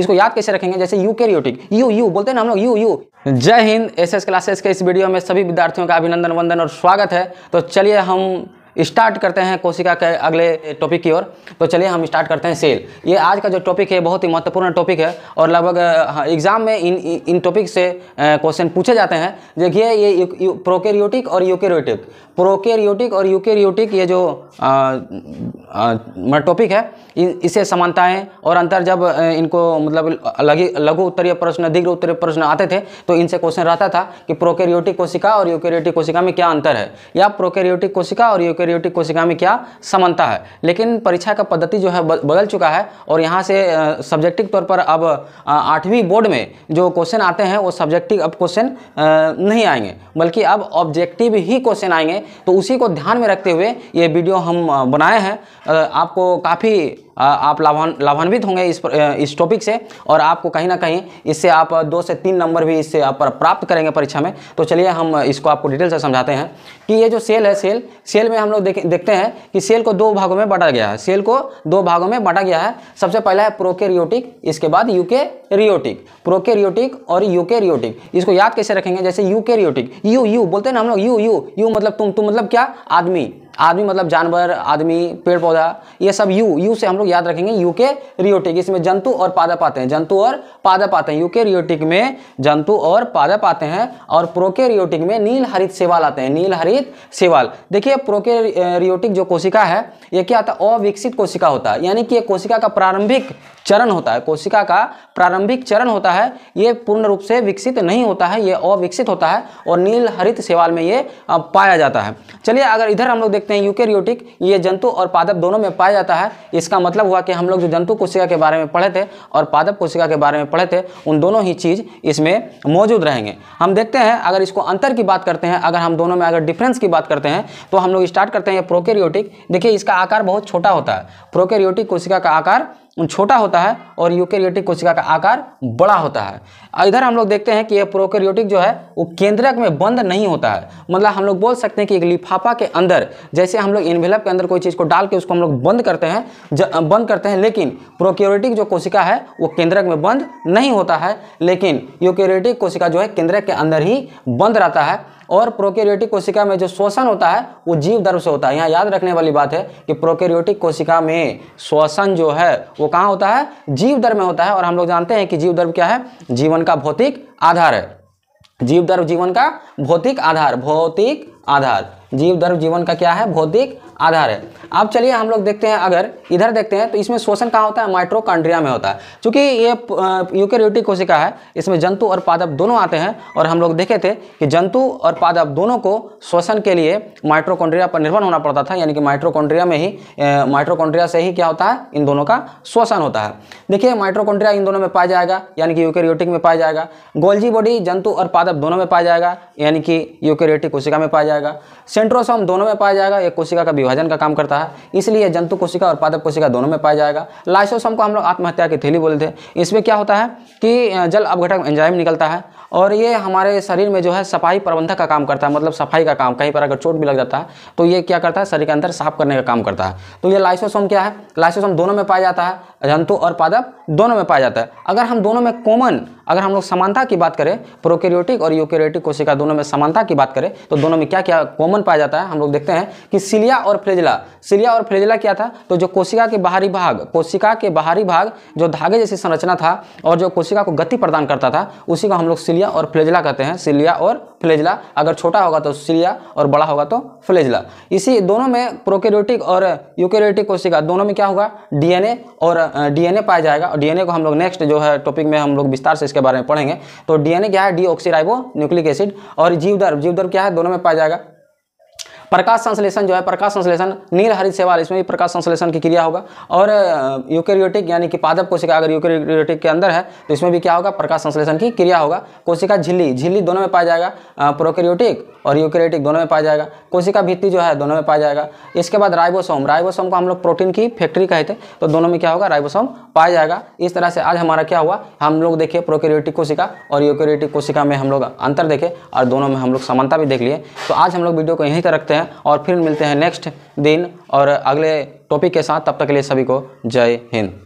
इसको याद कैसे रखेंगे जैसे यू यूकेरियोटिक यू यू बोलते हैं ना हम लोग यू यू जय हिंद एस एस क्लासेस के इस वीडियो में सभी विद्यार्थियों का अभिनंदन वंदन और स्वागत है तो चलिए हम स्टार्ट करते हैं कोशिका के अगले टॉपिक की ओर तो चलिए हम स्टार्ट करते हैं सेल ये आज का जो टॉपिक है बहुत ही महत्वपूर्ण टॉपिक है और लगभग हाँ, एग्जाम में इन इन टॉपिक से क्वेश्चन पूछे जाते हैं देखिए ये प्रोकेरियोटिक और यूकेरियोटिक प्रोकेरियोटिक और यूकेरियोटिक ये जो टॉपिक है इससे समानताएँ और अंतर जब इनको मतलब लघु उत्तरीय प्रश्न दीर्घ उत्तरीय प्रश्न आते थे तो इनसे क्वेश्चन रहता था कि प्रोकेरियोटिक कोशिका और यूकेरियोटिक कोशिका में क्या अंतर है या प्रोकेरियोटिक कोशिका और यूके प्रोकैरियोटिक कोशिका में क्या समानता है लेकिन परीक्षा का पद्धति जो है बदल चुका है और यहाँ से सब्जेक्टिव तौर पर अब आठवीं बोर्ड में जो क्वेश्चन आते हैं वो सब्जेक्टिव अब क्वेश्चन नहीं आएंगे बल्कि अब ऑब्जेक्टिव ही क्वेश्चन आएंगे तो उसी को ध्यान में रखते हुए ये वीडियो हम बनाए हैं आपको काफ़ी आप लाभान लाभान्वित होंगे इस पर, इस टॉपिक से और आपको कहीं ना कहीं इससे आप दो से तीन नंबर भी इससे आप प्राप्त करेंगे परीक्षा में तो चलिए हम इसको आपको डिटेल से समझाते हैं कि ये जो सेल है सेल सेल में हम लोग लोग देखें देखते हैं कि सेल को दो भागों में बांटा गया है सेल को दो भागों में बांटा गया है सबसे पहला है प्रोकेरियोटिक इसके बाद यूके रियोटिक प्रोकेरियोटिक और यूकेरियोटिक इसको याद कैसे रखेंगे जैसे यूकेरियोटिक यू यू बोलते हैं ना हम लोग यू यू यू मतलब तुम तुम मतलब क्या आदमी आदमी मतलब जानवर आदमी पेड़ पौधा ये सब यू यू से हम लोग याद रखेंगे यू के रियोटिक इसमें जंतु और पादप आते हैं जंतु और पादप आते हैं यू के रियोटिक में जंतु और पादप आते हैं और प्रोके रियोटिक में नील हरित सेवाल आते हैं नील हरित सेवाल देखिए प्रोके रियोटिक जो कोशिका है ये क्या आता है अविकसित कोशिका होता है यानी कि ये कोशिका का प्रारंभिक चरण होता है कोशिका का प्रारंभिक चरण होता है ये पूर्ण रूप से विकसित नहीं होता है ये अविकसित होता है और नील हरित सेवाल में ये पाया जाता है चलिए अगर इधर हम लोग देख सकते हैं यूकेरियोटिक ये जंतु और पादप दोनों में पाया जाता है इसका मतलब हुआ कि हम लोग जो जंतु कोशिका के बारे में पढ़े थे और पादप कोशिका के बारे में पढ़े थे उन दोनों ही चीज़ इसमें मौजूद रहेंगे हम देखते हैं अगर इसको अंतर की बात करते हैं अगर हम दोनों में अगर डिफ्रेंस की बात करते हैं तो हम लोग स्टार्ट करते हैं प्रोकेरियोटिक देखिए इसका आकार बहुत छोटा होता है प्रोकेरियोटिक कोशिका का आकार छोटा होता है और यूकेरियोटिक कोशिका का आकार बड़ा होता है इधर हम लोग देखते हैं कि यह प्रोकेरियोटिक जो है वो केंद्रक में बंद नहीं होता है मतलब हम लोग बोल सकते हैं कि एक लिफाफा के अंदर जैसे हम लोग इन्वेलप के अंदर कोई चीज़ को डाल के उसको हम लोग बंद करते हैं बंद करते हैं लेकिन प्रोक्योरेटिक जो कोशिका है वो केंद्रक में बंद नहीं होता है लेकिन यूकेरियोटिक कोशिका जो है केंद्रक के अंदर ही बंद रहता है और प्रोकेरियोटिक कोशिका में जो श्वसन होता है वो जीव दर्व से होता है यहाँ याद रखने वाली बात है कि प्रोकेरियोटिक कोशिका में श्वसन जो है वो कहाँ होता है जीव दर्व में होता है और हम लोग जानते हैं कि जीव दर्व क्या है जीवन का भौतिक आधार है जीव दर्व जीवन का भौतिक आधार भौतिक आधार जीव धर्म जीवन का क्या है भौतिक आधार है अब चलिए हम लोग देखते हैं अगर इधर देखते हैं तो इसमें शोषण कहाँ होता है माइट्रोकांड्रिया में होता है चूंकि ये यूकेरियोटिक कोशिका है इसमें जंतु और पादप दोनों आते हैं और हम लोग देखे थे कि जंतु और पादप दोनों को शोषण के लिए माइट्रोकॉन्ड्रिया पर निर्भर होना पड़ता था यानी कि माइट्रोकॉन्ड्रिया में ही माइट्रोकॉन्ड्रिया से ही क्या होता है इन दोनों का शोषण होता है देखिए माइट्रोकॉन्ड्रिया इन दोनों में पाया जाएगा यानी कि यूकेरियोटिक में पाया जाएगा गोल्जी बॉडी जंतु और पादप दोनों में पाया जाएगा यानी कि यूकेरियोटिक कोशिका में पाया जाएगा सेंट्रोसोम दोनों में पाया जाएगा एक कोशिका का विभाजन का काम करता है इसलिए जंतु कोशिका और पादप कोशिका दोनों में पाया जाएगा लाइसोसोम को हम लोग आत्महत्या की थैली बोलते हैं इसमें क्या होता है कि जल अवघटक एंजाइम निकलता है और ये हमारे शरीर में जो है सफाई प्रबंधक का काम करता है मतलब सफाई का काम कहीं पर अगर चोट भी लग जाता है तो ये क्या करता है शरीर के अंदर साफ करने का काम करता है तो ये लाइसोसोम क्या है लाइसोसोम दोनों में पाया जाता है जंतु और पादप दोनों में पाया जाता है अगर हम दोनों में कॉमन अगर हम लोग समानता की बात करें प्रोकेरियोटिक और यूकेरियोटिक कोशिका दोनों में समानता की बात करें तो दोनों में क्या क्या कॉमन पाया जाता है हम लोग देखते हैं कि सिलिया और फ्लेजला सिलिया और फ्लेजला क्या था तो जो कोशिका के बाहरी भाग कोशिका के बाहरी भाग जो धागे जैसी संरचना था और जो कोशिका को गति प्रदान करता था उसी को हम लोग सिलिया और फ्लेजला कहते हैं सिलिया और फ्लेजला अगर छोटा होगा तो सिलिया और बड़ा होगा तो फ्लेजला इसी दोनों में प्रोकेरोटिक और यूकेरोटिक कोशिका दोनों में क्या होगा डीएनए और डीएनए पाया जाएगा और डीएनए को हम लोग नेक्स्ट जो है टॉपिक में हम लोग विस्तार से इसके बारे में पढ़ेंगे तो डीएनए क्या है डी न्यूक्लिक एसिड और जीवदर्भ जीवदर्भ क्या है दोनों में पाया जाएगा प्रकाश संश्लेषण जो है प्रकाश संश्लेषण नील हरित सेवाल इसमें भी प्रकाश संश्लेषण की क्रिया होगा और यूकेरियोटिक यानी कि पादप कोशिका अगर यूकेरियोटिक के अंदर है तो इसमें भी क्या होगा प्रकाश संश्लेषण की क्रिया होगा कोशिका झिल्ली झिल्ली दोनों में पाया जाएगा प्रोकेरियोटिक और यूकेरियोटिक दोनों में पाया जाएगा कोशिका भित्ती जो है दोनों में पाया जाएगा इसके बाद राइबोसोम राइबोसोम को हम लोग प्रोटीन की फैक्ट्री कहते थे तो दोनों में क्या होगा राइबोसोम पाया जाएगा इस तरह से आज हमारा क्या हुआ हम लोग देखिए प्रोकेरियोटिक कोशिका और यूकेरियोटिक कोशिका में हम लोग अंतर देखे और दोनों में हम लोग समानता भी देख लिए तो आज हम लोग वीडियो को यहीं तक रखते हैं हैं और फिर मिलते हैं नेक्स्ट दिन और अगले टॉपिक के साथ तब तक के लिए सभी को जय हिंद